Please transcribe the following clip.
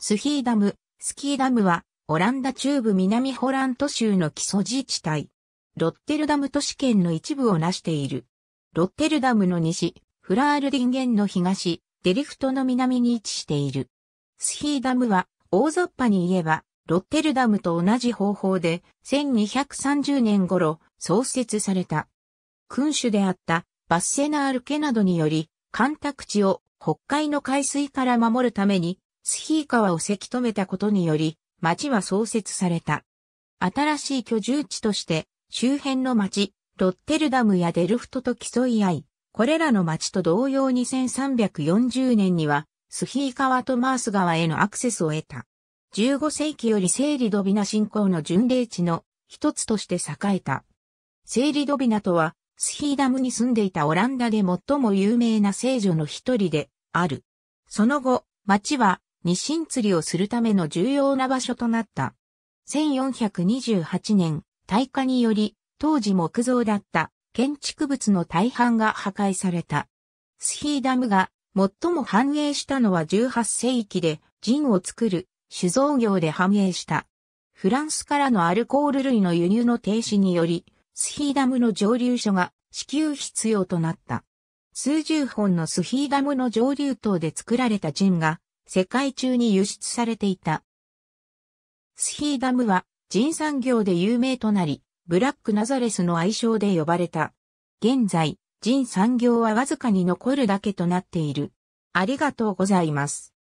スヒーダム、スキーダムは、オランダ中部南ホラント州の基礎自治体。ロッテルダム都市圏の一部を成している。ロッテルダムの西、フラールディンゲンの東、デリフトの南に位置している。スヒーダムは、大雑把に言えば、ロッテルダムと同じ方法で、1230年頃、創設された。君主であったバッセナール家などにより、干拓地を北海の海水から守るためにスヒー川をせき止めたことにより、町は創設された。新しい居住地として、周辺の町、ロッテルダムやデルフトと競い合い、これらの町と同様に1340年には、スヒー川とマース川へのアクセスを得た。15世紀よりセーリドビナ信仰の巡礼地の一つとして栄えた。セーリドビナとは、スヒーダムに住んでいたオランダで最も有名な聖女の一人である。その後、町は日清釣りをするための重要な場所となった。1428年、大火により、当時木造だった建築物の大半が破壊された。スヒーダムが最も繁栄したのは18世紀で、ジンを作る酒造業で繁栄した。フランスからのアルコール類の輸入の停止により、スヒーダムの蒸留所が支給必要となった。数十本のスヒーダムの蒸留等で作られたジンが世界中に輸出されていた。スヒーダムは人産業で有名となり、ブラックナザレスの愛称で呼ばれた。現在、人産業はわずかに残るだけとなっている。ありがとうございます。